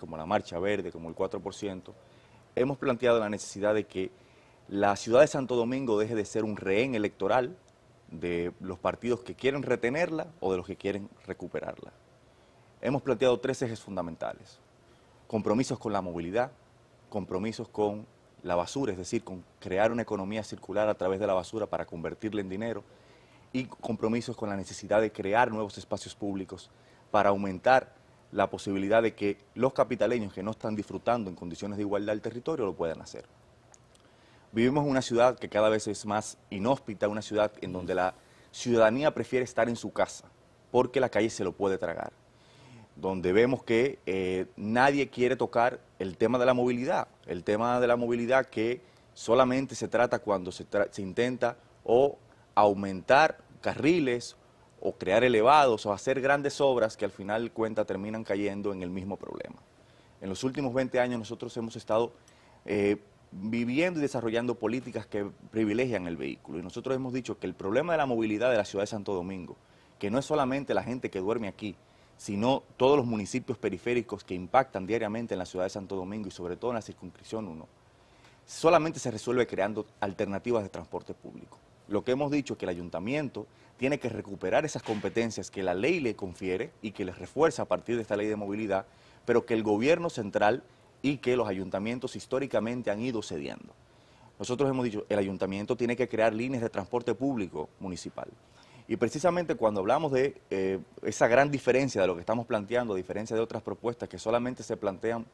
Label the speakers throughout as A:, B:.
A: como la Marcha Verde, como el 4%, hemos planteado la necesidad de que la ciudad de Santo Domingo deje de ser un rehén electoral de los partidos que quieren retenerla o de los que quieren recuperarla. Hemos planteado tres ejes fundamentales. Compromisos con la movilidad, compromisos con la basura, es decir, con crear una economía circular a través de la basura para convertirla en dinero, y compromisos con la necesidad de crear nuevos espacios públicos para aumentar la posibilidad de que los capitaleños que no están disfrutando en condiciones de igualdad del territorio lo puedan hacer. Vivimos en una ciudad que cada vez es más inhóspita, una ciudad en donde la ciudadanía prefiere estar en su casa porque la calle se lo puede tragar, donde vemos que eh, nadie quiere tocar el tema de la movilidad, el tema de la movilidad que solamente se trata cuando se, se intenta o aumentar carriles o crear elevados o hacer grandes obras que al final cuenta terminan cayendo en el mismo problema. En los últimos 20 años nosotros hemos estado eh, viviendo y desarrollando políticas que privilegian el vehículo y nosotros hemos dicho que el problema de la movilidad de la ciudad de Santo Domingo, que no es solamente la gente que duerme aquí, sino todos los municipios periféricos que impactan diariamente en la ciudad de Santo Domingo y sobre todo en la circunscripción 1, solamente se resuelve creando alternativas de transporte público. Lo que hemos dicho es que el ayuntamiento tiene que recuperar esas competencias que la ley le confiere y que les refuerza a partir de esta ley de movilidad, pero que el gobierno central y que los ayuntamientos históricamente han ido cediendo. Nosotros hemos dicho, el ayuntamiento tiene que crear líneas de transporte público municipal. Y precisamente cuando hablamos de eh, esa gran diferencia de lo que estamos planteando, a diferencia de otras propuestas que solamente se plantean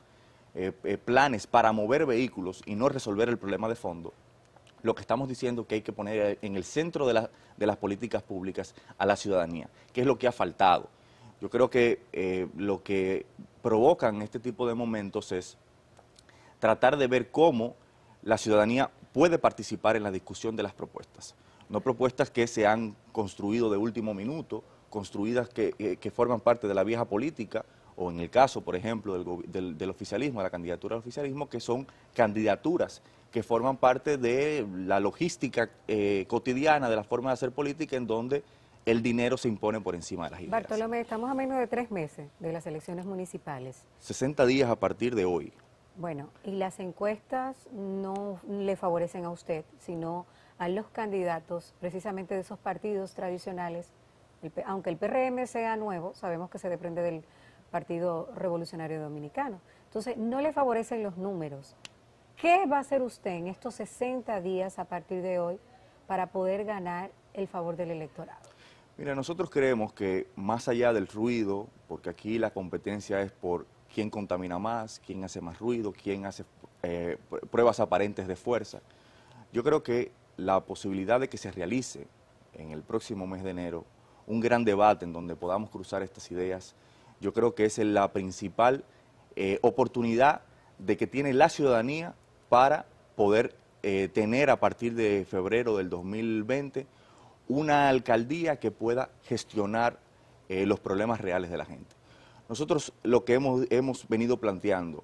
A: eh, eh, planes para mover vehículos y no resolver el problema de fondo, lo que estamos diciendo que hay que poner en el centro de, las políticas públicas a la ciudadanía, que es lo que ha faltado. Yo creo que eh, lo que provocan este tipo de momentos es tratar de ver cómo la ciudadanía puede participar en la discusión de las propuestas. No propuestas que se han construido de último minuto, construidas que, eh, forman parte de la vieja política, o en el caso, por ejemplo, del, del oficialismo, de la candidatura al oficialismo, que son candidaturas que forman parte de la logística eh, cotidiana, de la forma de hacer política, en donde el dinero se impone por encima de las ideas.
B: Bartolomé, estamos a menos de tres meses de las elecciones municipales.
A: 60 días a partir de hoy.
B: Bueno, y las encuestas no le favorecen a usted, sino a los candidatos precisamente de esos partidos tradicionales. aunque el PRM sea nuevo, sabemos que se depende del Partido Revolucionario Dominicano. Entonces, no le favorecen los números ¿Qué va a hacer usted en estos 60 días a partir de hoy para poder ganar el favor del electorado?
A: Mira, nosotros creemos que más allá del ruido, porque aquí la competencia es por quién contamina más, quién hace más ruido, quién hace eh, pruebas aparentes de fuerza, yo creo que la posibilidad de que se realice en el próximo mes de enero un gran debate en donde podamos cruzar estas ideas, yo creo que es la principal eh, oportunidad de que tiene la ciudadanía para poder eh, tener a partir de febrero del 2020 una alcaldía que pueda gestionar eh, los problemas reales de la gente. Nosotros lo que hemos, venido planteando,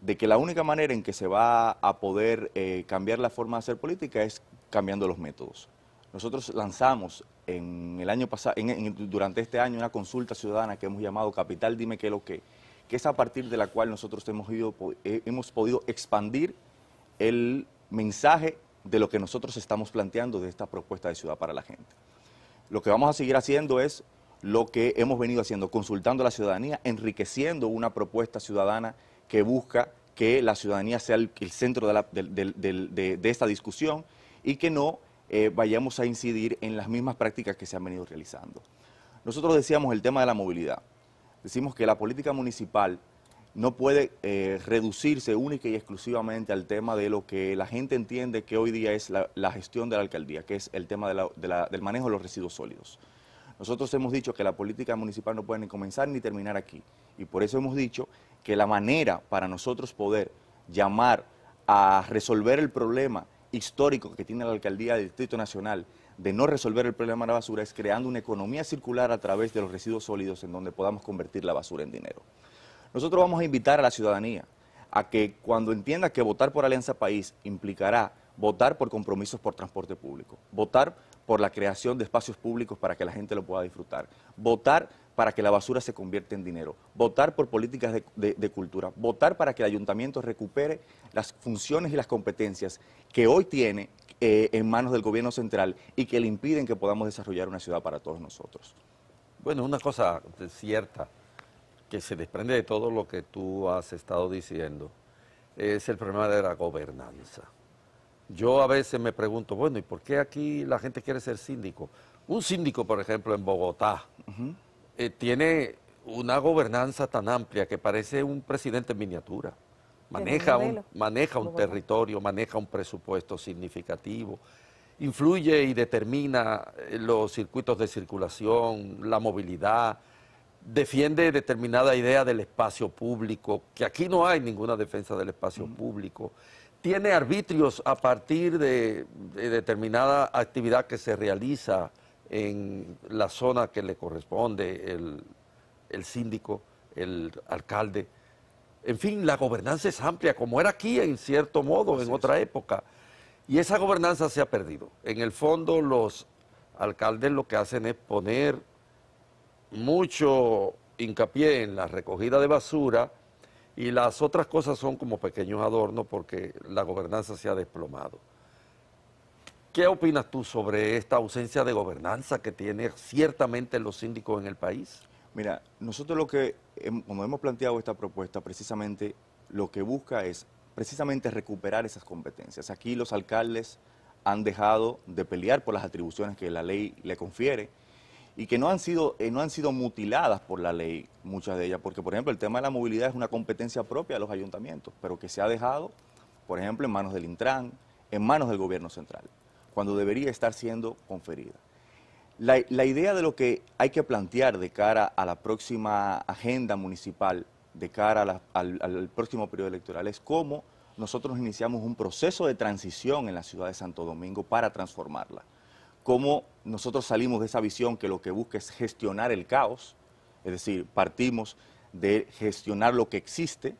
A: de que la única manera en que se va a poder eh, cambiar la forma de hacer política es cambiando los métodos. Nosotros lanzamos en el año pasado, durante este año una consulta ciudadana que hemos llamado Capital Dime qué lo que, que es a partir de la cual nosotros hemos, ido, hemos podido expandir el mensaje de lo que nosotros estamos planteando de esta propuesta de ciudad para la gente. Lo que vamos a seguir haciendo es lo que hemos venido haciendo, consultando a la ciudadanía, enriqueciendo una propuesta ciudadana que busca que la ciudadanía sea el, centro de, esta discusión y que no eh, vayamos a incidir en las mismas prácticas que se han venido realizando. Nosotros decíamos el tema de la movilidad. Decimos que la política municipal no puede eh, reducirse única y exclusivamente al tema de lo que la gente entiende que hoy día es la, gestión de la alcaldía, que es el tema del manejo de los residuos sólidos. Nosotros hemos dicho que la política municipal no puede ni comenzar ni terminar aquí. Y por eso hemos dicho que la manera para nosotros poder llamar a resolver el problema histórico que tiene la alcaldía del Distrito Nacional de no resolver el problema de la basura es creando una economía circular a través de los residuos sólidos en donde podamos convertir la basura en dinero. Nosotros vamos a invitar a la ciudadanía a que cuando entienda que votar por Alianza País implicará votar por compromisos por transporte público, votar por la creación de espacios públicos para que la gente lo pueda disfrutar, votar para que la basura se convierta en dinero, votar por políticas de, cultura, votar para que el ayuntamiento recupere las funciones y las competencias que hoy tiene eh, en manos del gobierno central y que le impiden que podamos desarrollar una ciudad para todos nosotros.
C: Bueno, una cosa cierta, que se desprende de todo lo que tú has estado diciendo es el problema de la gobernanza. Yo a veces me pregunto, bueno, ¿y por qué aquí la gente quiere ser síndico? Un síndico, por ejemplo, en Bogotá, eh, tiene una gobernanza tan amplia que parece un presidente en miniatura. Maneja un, maneja un territorio, maneja un presupuesto significativo, influye y determina eh, los circuitos de circulación, la movilidad, defiende determinada idea del espacio público, que aquí no hay ninguna defensa del espacio público, tiene arbitrios a partir de, determinada actividad que se realiza en la zona que le corresponde, el, síndico, el alcalde. En fin, la gobernanza es amplia, como era aquí en cierto modo, en otra época. Y esa gobernanza se ha perdido. En el fondo, los alcaldes lo que hacen es poner mucho hincapié en la recogida de basura y las otras cosas son como pequeños adornos porque la gobernanza se ha desplomado. ¿Qué opinas tú sobre esta ausencia de gobernanza que tiene ciertamente
A: los síndicos en el país? Mira, nosotros lo que, como hemos planteado esta propuesta, precisamente lo que busca es precisamente recuperar esas competencias. Aquí los alcaldes han dejado de pelear por las atribuciones que la ley le confiere y que no han sido, eh, no han sido mutiladas por la ley, muchas de ellas, porque por ejemplo el tema de la movilidad es una competencia propia de los ayuntamientos, pero que se ha dejado, por ejemplo, en manos del Intran, en manos del gobierno central, cuando debería estar siendo conferida. La, idea de lo que hay que plantear de cara a la próxima agenda municipal, de cara al, al próximo periodo electoral, es cómo nosotros iniciamos un proceso de transición en la ciudad de Santo Domingo para transformarla cómo nosotros salimos de esa visión que lo que busca es gestionar el caos, es decir, partimos de gestionar lo que existe.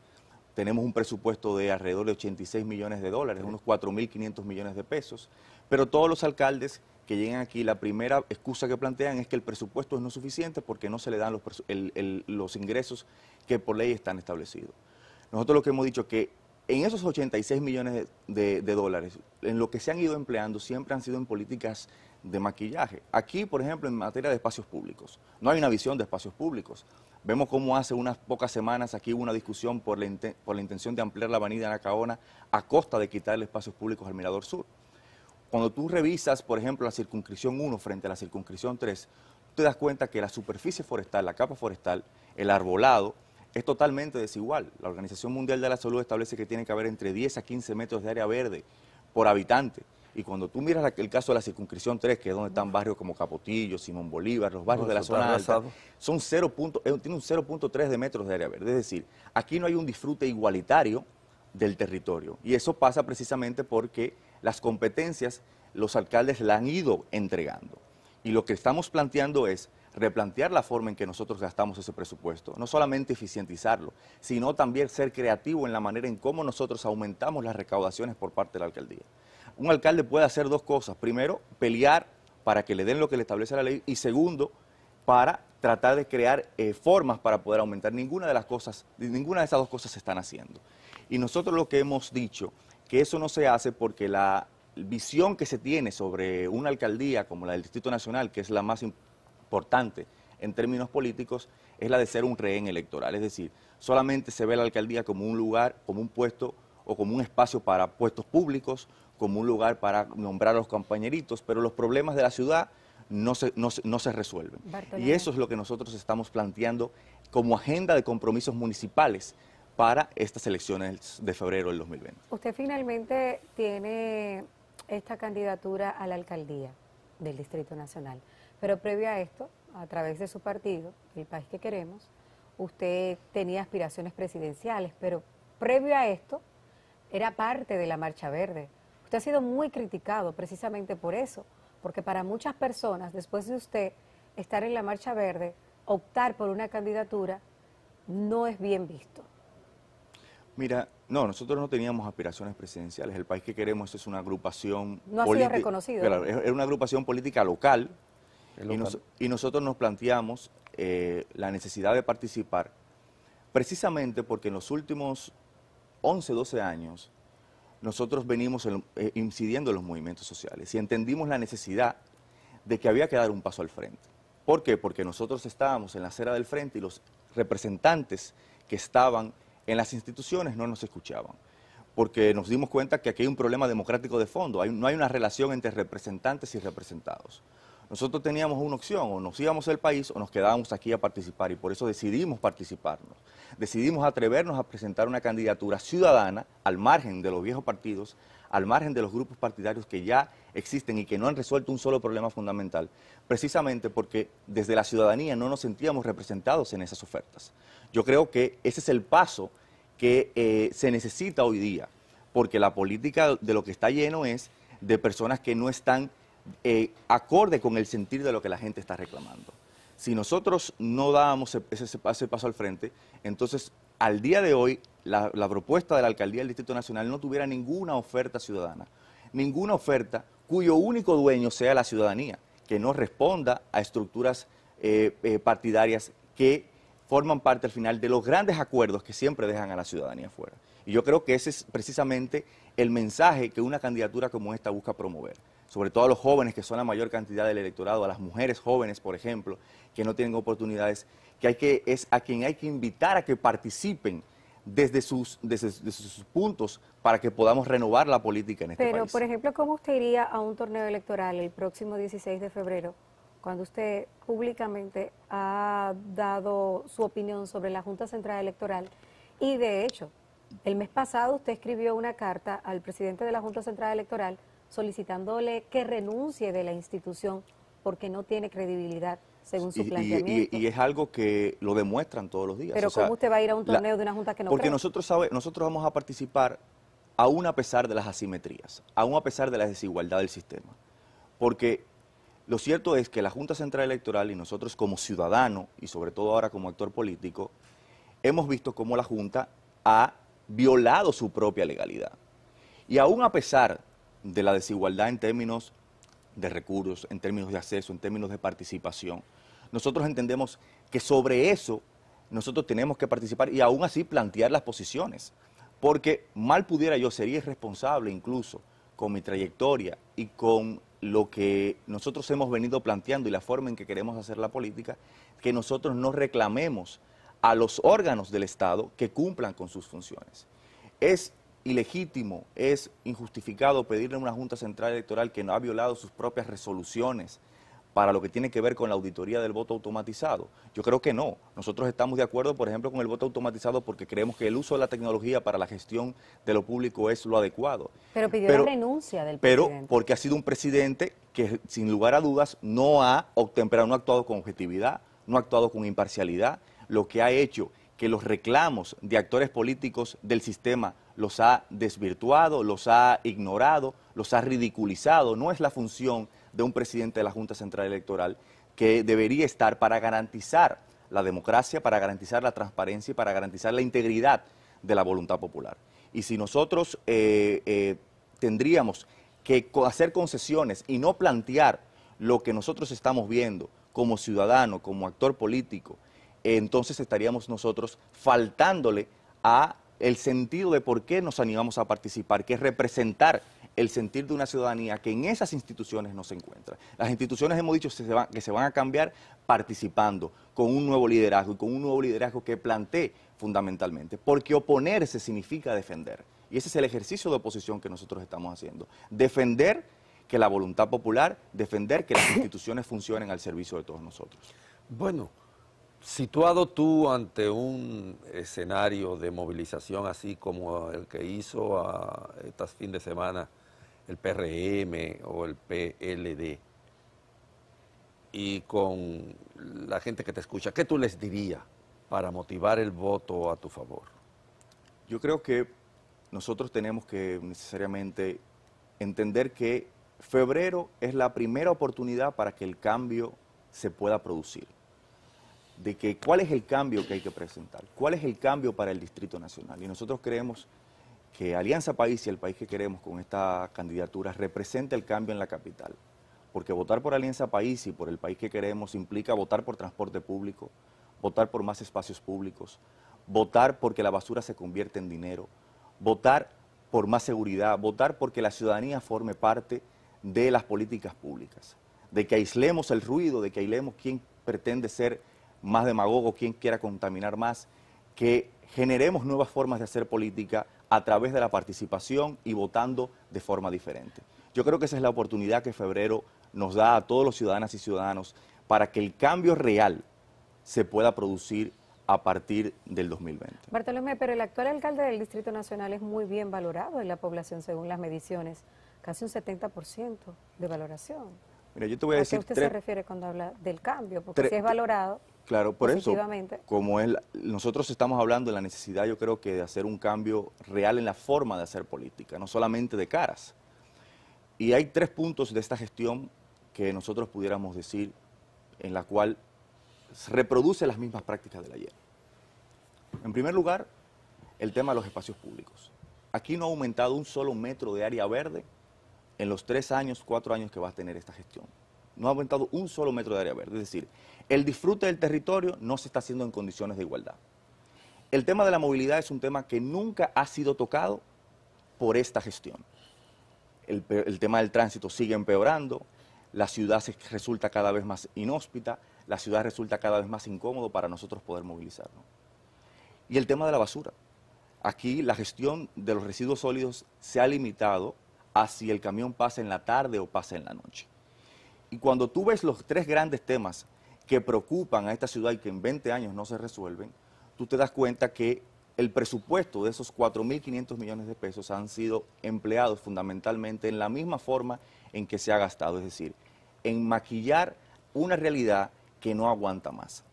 A: Tenemos un presupuesto de alrededor de 86 millones de dólares, unos 4.500 millones de pesos, pero todos los alcaldes que llegan aquí, la primera excusa que plantean es que el presupuesto es no suficiente porque no se le dan los, ingresos que por ley están establecidos. Nosotros lo que hemos dicho es que en esos 86 millones de, dólares, en lo que se han ido empleando siempre han sido en políticas de maquillaje. Aquí, por ejemplo, en materia de espacios públicos, no hay una visión de espacios públicos. Vemos cómo hace unas pocas semanas aquí hubo una discusión por la, intención de ampliar la avenida Anacaona a costa de quitarle espacios públicos al Mirador Sur. Cuando tú revisas, por ejemplo, la circunscripción 1 frente a la circunscripción 3, te das cuenta que la superficie forestal, la capa forestal, el arbolado, es totalmente desigual. La Organización Mundial de la Salud establece que tiene que haber entre 10 a 15 metros de área verde por habitante. Y cuando tú miras el caso de la circunscripción 3, que es donde están barrios como Capotillo, Simón Bolívar, los barrios de la zona alta, son 0 tiene un 0.3 de metros de área verde. Es decir, aquí no hay un disfrute igualitario del territorio. Y eso pasa precisamente porque las competencias los alcaldes las han ido entregando. Y lo que estamos planteando es replantear la forma en que nosotros gastamos ese presupuesto, no solamente eficientizarlo, sino también ser creativo en la manera en cómo nosotros aumentamos las recaudaciones por parte de la alcaldía un alcalde puede hacer dos cosas. Primero, pelear para que le den lo que le establece la ley y segundo, para tratar de crear eh, formas para poder aumentar. Ninguna de las cosas, ninguna de esas dos cosas se están haciendo. Y nosotros lo que hemos dicho, que eso no se hace porque la visión que se tiene sobre una alcaldía como la del Distrito Nacional, que es la más importante en términos políticos, es la de ser un rehén electoral. Es decir, solamente se ve la alcaldía como un lugar, como un puesto o como un espacio para puestos públicos como un lugar para nombrar a los compañeritos, pero los problemas de la ciudad no se, no, se resuelven. Y eso es lo que nosotros estamos planteando como agenda de compromisos municipales para estas elecciones de febrero del 2020.
B: Usted finalmente tiene esta candidatura a la alcaldía del Distrito Nacional, pero previo a esto, a través de su partido, el país que queremos, usted tenía aspiraciones presidenciales, pero previo a esto era parte de la Marcha Verde Usted ha sido muy criticado precisamente por eso, porque para muchas personas, después de usted estar en la Marcha Verde, optar por una candidatura no es bien visto.
A: Mira, no, nosotros no teníamos aspiraciones presidenciales. El país que queremos es una agrupación... No ha sido reconocido. es una agrupación política local, Y, nosotros nos planteamos eh, la necesidad de participar precisamente porque en los últimos 11, 12 años nosotros venimos eh, incidiendo en los movimientos sociales y entendimos la necesidad de que había que dar un paso al frente. ¿Por qué? Porque nosotros estábamos en la acera del frente y los representantes que estaban en las instituciones no nos escuchaban. Porque nos dimos cuenta que aquí hay un problema democrático de fondo, no hay una relación entre representantes y representados nosotros teníamos una opción, o nos íbamos del país o nos quedábamos aquí a participar y por eso decidimos participarnos. Decidimos atrevernos a presentar una candidatura ciudadana al margen de los viejos partidos, al margen de los grupos partidarios que ya existen y que no han resuelto un solo problema fundamental, precisamente porque desde la ciudadanía no nos sentíamos representados en esas ofertas. Yo creo que ese es el paso que eh, se necesita hoy día, porque la política de lo que está lleno es de personas que no están eh, acorde con el sentir de lo que la gente está reclamando. Si nosotros no dábamos ese, paso al frente, entonces al día de hoy la, propuesta de la alcaldía del Distrito Nacional no tuviera ninguna oferta ciudadana, ninguna oferta cuyo único dueño sea la ciudadanía, que no responda a estructuras eh, eh, partidarias que forman parte al final de los grandes acuerdos que siempre dejan a la ciudadanía fuera. Y yo creo que ese es precisamente el mensaje que una candidatura como esta busca promover sobre todo a los jóvenes, que son la mayor cantidad del electorado, a las mujeres jóvenes, por ejemplo, que no tienen oportunidades, que, hay que es a quien hay que invitar a que participen desde sus, desde, sus puntos para que podamos renovar la política en este país. Pero, por
B: ejemplo, ¿cómo usted iría a un torneo electoral el próximo 16 de febrero, cuando usted públicamente ha dado su opinión sobre la Junta Central Electoral? Y, de hecho, el mes pasado usted escribió una carta al presidente de la Junta Central Electoral solicitándole que renuncie de la institución porque no tiene credibilidad según su planteamiento.
A: Y, es algo que lo demuestran todos los días. Pero ¿cómo usted
B: va a ir a un torneo de una junta que no Porque
A: Nosotros, nosotros vamos a participar aún a pesar de las asimetrías, aún a pesar de la desigualdad del sistema. Porque lo cierto es que la Junta Central Electoral y nosotros como ciudadanos y sobre todo ahora como actor político, hemos visto cómo la Junta ha violado su propia legalidad. Y aún a pesar de la desigualdad en términos de recursos, en términos de acceso, en términos de participación. Nosotros entendemos que sobre eso nosotros tenemos que participar y aún así plantear las posiciones, porque mal pudiera yo sería irresponsable incluso con mi trayectoria y con lo que nosotros hemos venido planteando y la forma en que queremos hacer la política, que nosotros no reclamemos a los órganos del Estado que cumplan con sus funciones. Es ilegítimo, es injustificado pedirle a una Junta Central Electoral que no ha violado sus propias resoluciones para lo que tiene que ver con la auditoría del voto automatizado? Yo creo que no. Nosotros estamos de acuerdo, por ejemplo, con el voto automatizado porque creemos que el uso de la tecnología para la gestión de lo público es lo adecuado.
B: Pero pidió la renuncia del presidente. Pero
A: porque ha sido un presidente que, sin lugar a dudas, no ha obtemperado, no ha actuado con objetividad, no ha actuado con imparcialidad, lo que ha hecho que los reclamos de actores políticos del sistema los ha desvirtuado, los ha ignorado, los ha ridiculizado. No es la función de un presidente de la Junta Central Electoral que debería estar para garantizar la democracia, para garantizar la transparencia y para garantizar la integridad de la voluntad popular. Y si nosotros eh, eh, tendríamos que hacer concesiones y no plantear lo que nosotros estamos viendo como ciudadano, como actor político, entonces estaríamos nosotros faltándole a el sentido de por qué nos animamos a participar, que es representar el sentir de una ciudadanía que en esas instituciones no se encuentra. Las instituciones, hemos dicho, que se van a cambiar participando con un nuevo liderazgo y con un nuevo liderazgo que plantee fundamentalmente, porque oponerse significa defender. Y ese es el ejercicio de oposición que nosotros estamos haciendo. Defender que la voluntad popular, defender que las instituciones funcionen al servicio de todos nosotros. Bueno. Situado tú ante un escenario de movilización
C: así como el que hizo a estas fin de semana el PRM o el PLD y con
A: la gente que te escucha, ¿qué tú les dirías para motivar el voto a tu favor? Yo creo que nosotros tenemos que necesariamente entender que febrero es la primera oportunidad para que el cambio se pueda producir de que cuál es el cambio que hay que presentar, cuál es el cambio para el Distrito Nacional. Y nosotros creemos que Alianza País y el país que queremos con esta candidatura representa el cambio en la capital. Porque votar por Alianza País y por el país que queremos implica votar por transporte público, votar por más espacios públicos, votar porque la basura se convierte en dinero, votar por más seguridad, votar porque la ciudadanía forme parte de las políticas públicas, de que aislemos el ruido, de que aislemos quién pretende ser más demagogo, quien quiera contaminar más, que generemos nuevas formas de hacer política a través de la participación y votando de forma diferente. Yo creo que esa es la oportunidad que febrero nos da a todos los ciudadanas y ciudadanos para que el cambio real se pueda producir a partir del 2020.
B: Bartolomé, pero el actual alcalde del Distrito Nacional es muy bien valorado en la población según las mediciones, casi un 70% de valoración.
A: Mira, yo te voy a, ¿A qué usted se
B: refiere cuando habla del cambio? Porque si es valorado...
A: Claro, por eso, como nosotros estamos hablando de la necesidad, yo creo que de hacer un cambio real en la forma de hacer política, no solamente de caras. Y hay tres puntos de esta gestión que nosotros pudiéramos decir en la cual se reproduce las mismas prácticas del ayer. En primer lugar, el tema de los espacios públicos. Aquí no ha aumentado un solo metro de área verde en los tres años, cuatro años que va a tener esta gestión. No ha aumentado un solo metro de área verde. Es decir, el disfrute del territorio no se está haciendo en condiciones de igualdad. El tema de la movilidad es un tema que nunca ha sido tocado por esta gestión. El, tema del tránsito sigue empeorando, la ciudad resulta cada vez más inhóspita, la ciudad resulta cada vez más incómodo para nosotros poder movilizarnos. Y el tema de la basura. Aquí la gestión de los residuos sólidos se ha limitado a si el camión pasa en la tarde o pasa en la noche. Y cuando tú ves los tres grandes temas que preocupan a esta ciudad y que en 20 años no se resuelven, tú te das cuenta que el presupuesto de esos 4.500 millones de pesos han sido empleados fundamentalmente en la misma forma en que se ha gastado, es decir, en maquillar una realidad que no aguanta más.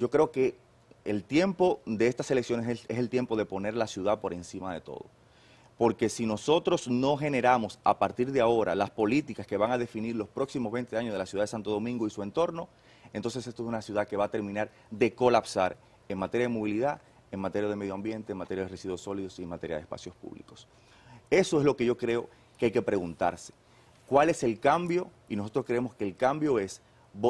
A: Yo creo que el tiempo de estas elecciones es el, tiempo de poner la ciudad por encima de todo. Porque si nosotros no generamos a partir de ahora las políticas que van a definir los próximos 20 años de la ciudad de Santo Domingo y su entorno, entonces esto es una ciudad que va a terminar de colapsar en materia de movilidad, en materia de medio ambiente, en materia de residuos sólidos y en materia de espacios públicos. Eso es lo que yo creo que hay que preguntarse. ¿Cuál es el cambio? Y nosotros creemos que el cambio es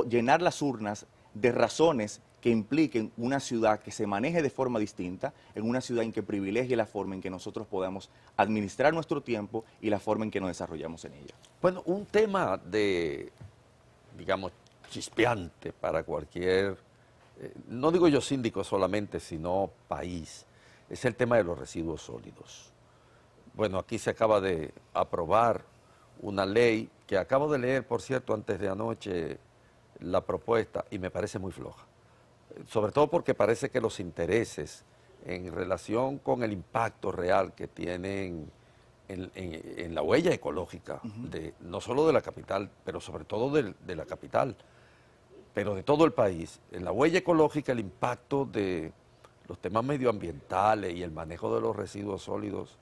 A: llenar las urnas de razones que impliquen una ciudad que se maneje de forma distinta, en una ciudad en que privilegie la forma en que nosotros podamos administrar nuestro tiempo y la forma en que nos desarrollamos en ella. Bueno, un tema de, digamos, chispeante para cualquier,
C: eh, no digo yo síndico solamente, sino país, es el tema de los residuos sólidos. Bueno, aquí se acaba de aprobar una ley que acabo de leer, por cierto, antes de anoche la propuesta y me parece muy floja. Sobre todo porque parece que los intereses en relación con el impacto real que tienen en, la huella ecológica, de, no solo de la capital, pero sobre todo de la capital, pero de todo el país, en la huella ecológica, el impacto de los temas medioambientales y el manejo de los residuos sólidos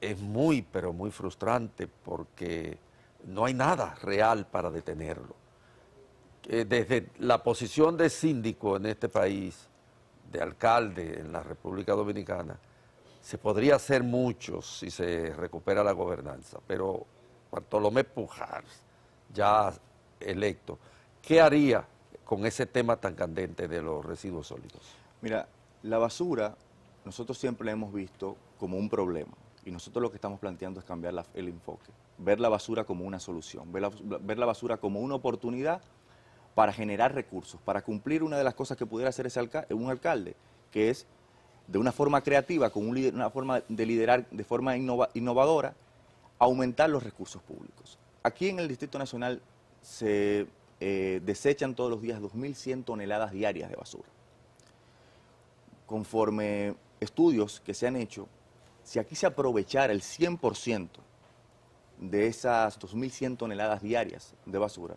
C: es muy, pero muy frustrante porque no hay nada real para detenerlo. Eh, desde la posición de síndico en este país, de alcalde en la República Dominicana, se podría hacer mucho si se recupera la gobernanza, pero Bartolomé Pujar, ya electo, ¿qué haría con ese tema tan
A: candente de los residuos sólidos? Mira, la basura nosotros siempre la hemos visto como un problema y nosotros lo que estamos planteando es cambiar el enfoque, ver la basura como una solución, ver la, basura como una oportunidad para generar recursos, para cumplir una de las cosas que pudiera hacer ese un alcalde, que es de una forma creativa, con una forma de liderar de forma innovadora, aumentar los recursos públicos. Aquí en el Distrito Nacional se eh, desechan todos los días 2.100 toneladas diarias de basura. Conforme estudios que se han hecho, si aquí se aprovechara el 100% de esas 2.100 toneladas diarias de basura,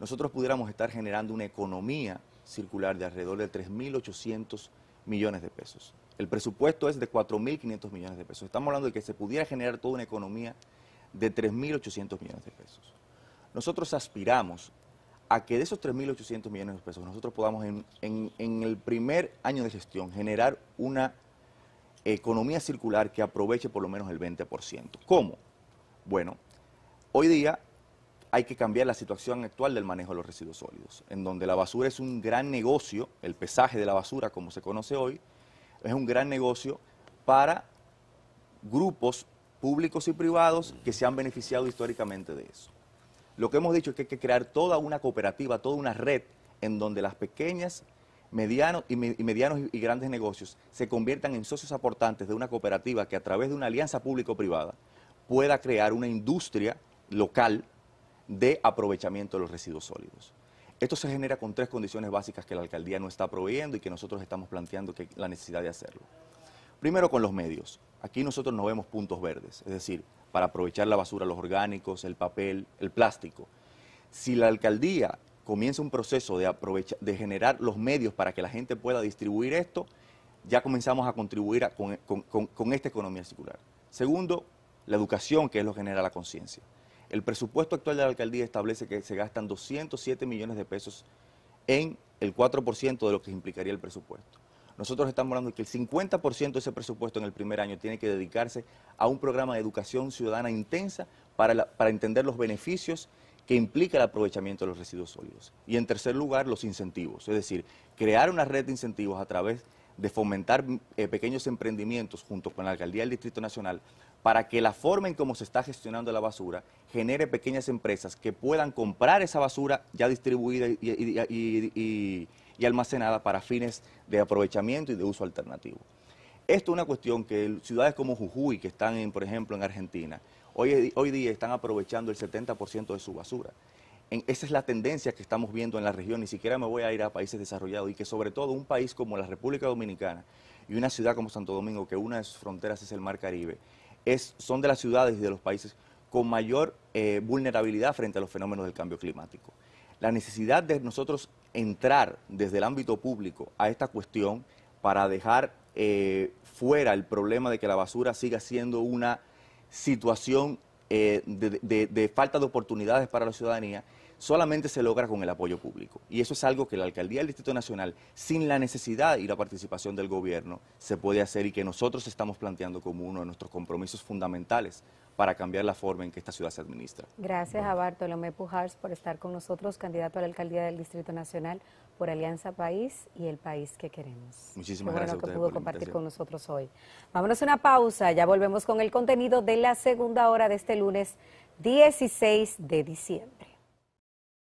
A: nosotros pudiéramos estar generando una economía circular de alrededor de 3.800 millones de pesos. El presupuesto es de 4.500 millones de pesos. Estamos hablando de que se pudiera generar toda una economía de 3.800 millones de pesos. Nosotros aspiramos a que de esos 3.800 millones de pesos nosotros podamos en, el primer año de gestión generar una economía circular que aproveche por lo menos el 20%. ¿Cómo? Bueno, hoy día hay que cambiar la situación actual del manejo de los residuos sólidos, en donde la basura es un gran negocio, el pesaje de la basura como se conoce hoy, es un gran negocio para grupos públicos y privados que se han beneficiado históricamente de eso. Lo que hemos dicho es que hay que crear toda una cooperativa, toda una red en donde las pequeñas medianos y, medianos y grandes negocios se conviertan en socios aportantes de una cooperativa que a través de una alianza público-privada pueda crear una industria local de aprovechamiento de los residuos sólidos. Esto se genera con tres condiciones básicas que la alcaldía no está proveyendo y que nosotros estamos planteando que la necesidad de hacerlo. Primero, con los medios. Aquí nosotros nos vemos puntos verdes, es decir, para aprovechar la basura, los orgánicos, el papel, el plástico. Si la alcaldía comienza un proceso de, de generar los medios para que la gente pueda distribuir esto, ya comenzamos a contribuir con, con esta economía circular. Segundo, la educación, que es lo que genera la conciencia. El presupuesto actual de la alcaldía establece que se gastan 207 millones de pesos en el 4% de lo que implicaría el presupuesto. Nosotros estamos hablando de que el 50% de ese presupuesto en el primer año tiene que dedicarse a un programa de educación ciudadana intensa para, entender los beneficios que implica el aprovechamiento de los residuos sólidos. Y en tercer lugar, los incentivos, es decir, crear una red de incentivos a través de fomentar eh, pequeños emprendimientos junto con la Alcaldía del Distrito Nacional para que la forma en cómo se está gestionando la basura genere pequeñas empresas que puedan comprar esa basura ya distribuida y y almacenada para fines de aprovechamiento y de uso alternativo. Esto es una cuestión que ciudades como Jujuy, que están, por ejemplo, en Argentina, hoy, hoy día están aprovechando el 70% de su basura. esa es la tendencia que estamos viendo en la región, ni siquiera me voy a ir a países desarrollados y que sobre todo un país como la República Dominicana y una ciudad como Santo Domingo, que una de sus fronteras es el Mar Caribe, es, son de las ciudades y de los países con mayor eh, vulnerabilidad frente a los fenómenos del cambio climático. La necesidad de nosotros entrar desde el ámbito público a esta cuestión para dejar eh, fuera el problema de que la basura siga siendo una situación eh, de falta de oportunidades para la ciudadanía solamente se logra con el apoyo público. Y eso es algo que la Alcaldía del Distrito Nacional, sin la necesidad y la participación del gobierno, se puede hacer y que nosotros estamos planteando como uno de nuestros compromisos fundamentales para cambiar la forma en que esta ciudad se administra.
B: Gracias a Bartolomé Pujars por estar con nosotros, candidato a la Alcaldía del Distrito Nacional por Alianza País y el país que queremos. Muchísimas gracias. que por compartir con nosotros hoy. Vámonos a una pausa, ya volvemos con el contenido de la segunda hora de este lunes 16 de diciembre.